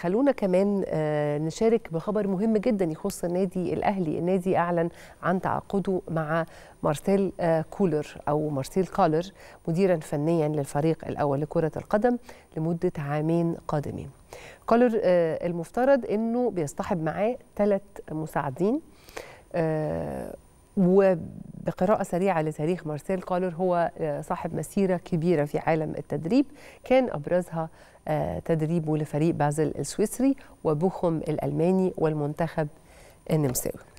خلونا كمان آه، نشارك بخبر مهم جدا يخص النادي الاهلي النادي اعلن عن تعاقده مع مارسيل آه، كولر او مارسيل كولر مديرا فنيا للفريق الاول لكره القدم لمده عامين قادمين كولر آه، المفترض انه بيصطحب معاه ثلاث مساعدين بقراءة سريعة لتاريخ مارسيل كولر هو آه، صاحب مسيرة كبيرة في عالم التدريب كان أبرزها آه، تدريبه لفريق بازل السويسري وبوخم الألماني والمنتخب النمساوي